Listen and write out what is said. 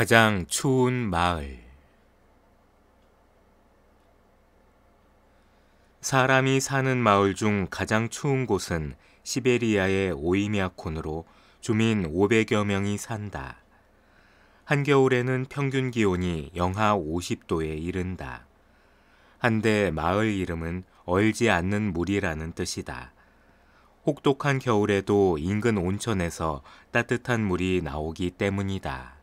가장 추운 마을 사람이 사는 마을 중 가장 추운 곳은 시베리아의 오이미아콘으로 주민 500여 명이 산다. 한겨울에는 평균 기온이 영하 50도에 이른다. 한데 마을 이름은 얼지 않는 물이라는 뜻이다. 혹독한 겨울에도 인근 온천에서 따뜻한 물이 나오기 때문이다.